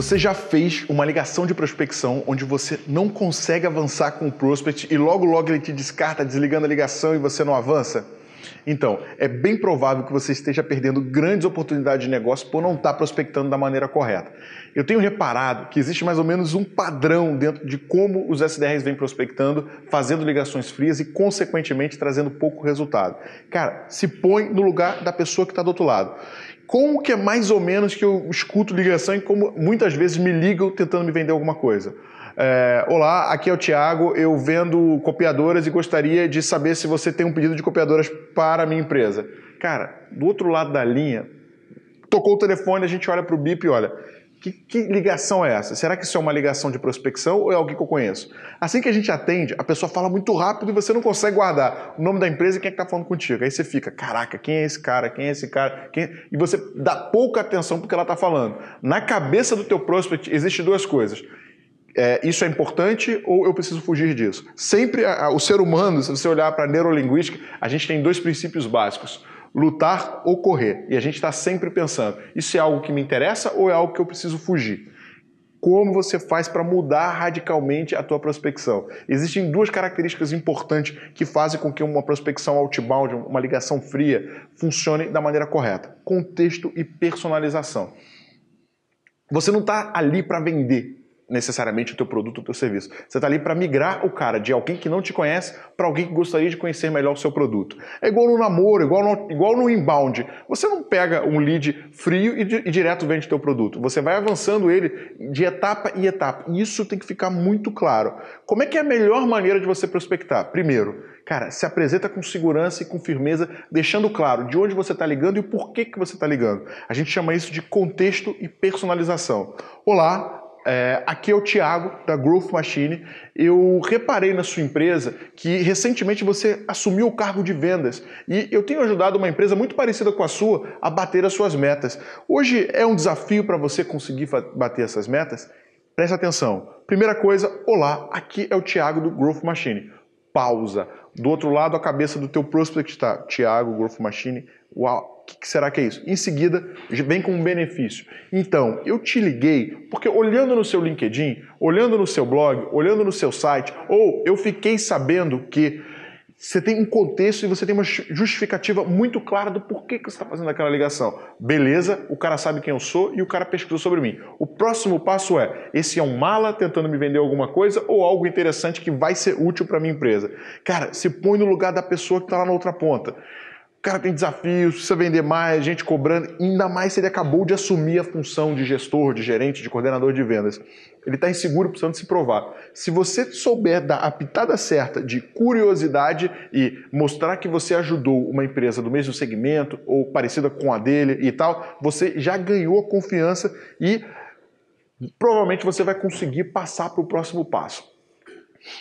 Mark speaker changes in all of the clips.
Speaker 1: Você já fez uma ligação de prospecção onde você não consegue avançar com o prospect e logo logo ele te descarta desligando a ligação e você não avança? Então, é bem provável que você esteja perdendo grandes oportunidades de negócio por não estar tá prospectando da maneira correta. Eu tenho reparado que existe mais ou menos um padrão dentro de como os SDRs vêm prospectando, fazendo ligações frias e, consequentemente, trazendo pouco resultado. Cara, se põe no lugar da pessoa que está do outro lado como que é mais ou menos que eu escuto ligação e como muitas vezes me ligam tentando me vender alguma coisa. É, Olá, aqui é o Tiago, eu vendo copiadoras e gostaria de saber se você tem um pedido de copiadoras para a minha empresa. Cara, do outro lado da linha, tocou o telefone, a gente olha para o bip e olha, que, que, ligação é essa? Será que isso é uma ligação de prospecção ou é alguém que eu conheço? Assim que a gente atende, a pessoa fala muito rápido e você não consegue guardar o nome da empresa e quem é que está falando contigo. Aí você fica, caraca, quem é esse cara? Quem é esse cara? Quem... É- e você dá pouca atenção para o que ela está falando. Na cabeça do teu prospect existe duas coisas. É, isso é importante ou eu preciso fugir disso? Sempre a, a, o ser humano, se você olhar para a neurolinguística, a gente tem dois princípios básicos lutar ou correr. E a gente está sempre pensando: isso é algo que me interessa ou é algo que eu preciso fugir? Como você faz para mudar radicalmente a tua prospecção? Existem duas características importantes que fazem com que uma prospecção outbound, uma ligação fria, funcione da maneira correta: contexto e personalização. Você não está ali para vender, necessariamente o teu produto, o teu serviço. Você está ali para migrar o cara de alguém que não te conhece para alguém que gostaria de conhecer melhor o seu produto. É igual no namoro, igual no, igual no inbound. Você não pega um lead frio e, e direto vende o teu produto. Você vai avançando ele de etapa em etapa. E isso tem que ficar muito claro. Como é que é a melhor maneira de você prospectar? Primeiro, cara, se apresenta com segurança e com firmeza, deixando claro de onde você está ligando e por que, que você está ligando. A gente chama isso de contexto e personalização. Olá, é, aqui é o Thiago, da Growth Machine. Eu reparei na sua empresa que recentemente você assumiu o cargo de vendas e eu tenho ajudado uma empresa muito parecida com a sua a bater as suas metas. Hoje é um desafio para você conseguir bater essas metas? Presta atenção. Primeira coisa, olá, aqui é o Thiago do Growth Machine. Pausa do outro lado, a cabeça do teu prospect está Tiago, Growth Machine. Uau, o que, que, será que é isso? Em seguida, vem com um benefício. Então, eu te liguei porque olhando no seu LinkedIn, olhando no seu blog, olhando no seu site, ou eu fiquei sabendo que você tem um contexto e você tem uma justificativa muito clara do porquê que você está fazendo aquela ligação. Beleza, o cara sabe quem eu sou e o cara pesquisou sobre mim. O próximo passo é: esse é um mala tentando me vender alguma coisa ou algo interessante que vai ser útil para minha empresa? Cara, se põe no lugar da pessoa que está lá na outra ponta cara tem desafios, precisa vender mais, gente cobrando, ainda mais se ele acabou de assumir a função de gestor, de gerente, de coordenador de vendas. Ele está inseguro, precisando se provar. Se você souber dar a pitada certa de curiosidade e mostrar que você ajudou uma empresa do mesmo segmento ou parecida com a dele e tal, você já ganhou a confiança e provavelmente você vai conseguir passar para o próximo passo.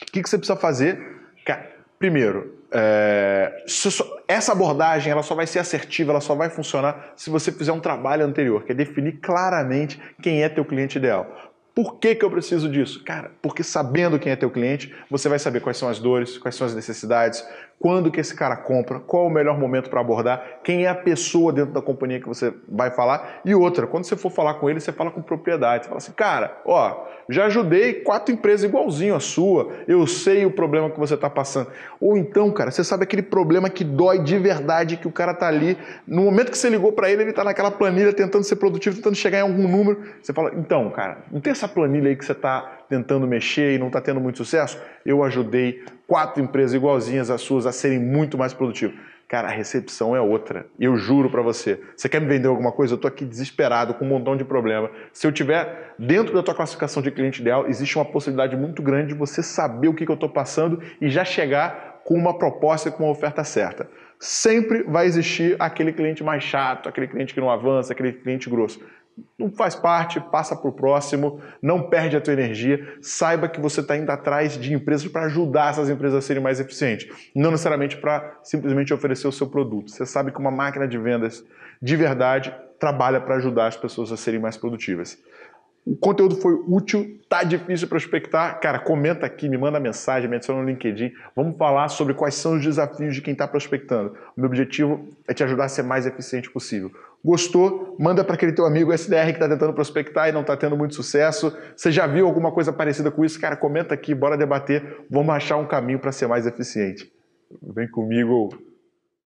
Speaker 1: O que, que você precisa fazer? Cara, Primeiro, é, só, essa abordagem ela só vai ser assertiva, ela só vai funcionar se você fizer um trabalho anterior, que é definir claramente quem é teu cliente ideal. Por que, que eu preciso disso? Cara, porque sabendo quem é teu cliente, você vai saber quais são as dores, quais são as necessidades, quando que esse cara compra, qual o melhor momento para abordar, quem é a pessoa dentro da companhia que você vai falar. E outra, quando você for falar com ele, você fala com propriedade. Você fala assim, cara, ó, já ajudei quatro empresas igualzinho a sua, eu sei o problema que você está passando. Ou então, cara, você sabe aquele problema que dói de verdade, que o cara tá ali, no momento que você ligou para ele, ele está naquela planilha tentando ser produtivo, tentando chegar em algum número. Você fala, então, cara, não tem essa planilha aí que você está tentando mexer e não está tendo muito sucesso, eu ajudei quatro empresas igualzinhas às suas a serem muito mais produtivas. Cara, a recepção é outra. Eu juro para você. Você quer me vender alguma coisa? Eu estou aqui desesperado, com um montão de problema. Se eu tiver dentro da tua classificação de cliente ideal, existe uma possibilidade muito grande de você saber o que, que eu estou passando e já chegar com uma proposta, com uma oferta certa. Sempre vai existir aquele cliente mais chato, aquele cliente que não avança, aquele cliente grosso não faz parte, passa para o próximo, não perde a tua energia, saiba que você está indo atrás de empresas para ajudar essas empresas a serem mais eficientes, não necessariamente para simplesmente oferecer o seu produto. Você sabe que uma máquina de vendas de verdade trabalha para ajudar as pessoas a serem mais produtivas. O conteúdo foi útil, tá difícil prospectar? Cara, comenta aqui, me manda mensagem, me adiciona no LinkedIn. Vamos falar sobre quais são os desafios de quem está prospectando. O meu objetivo é te ajudar a ser mais eficiente possível. Gostou? Manda para aquele teu amigo SDR que está tentando prospectar e não está tendo muito sucesso. Você já viu alguma coisa parecida com isso? Cara, comenta aqui, bora debater. Vamos achar um caminho para ser mais eficiente. Vem comigo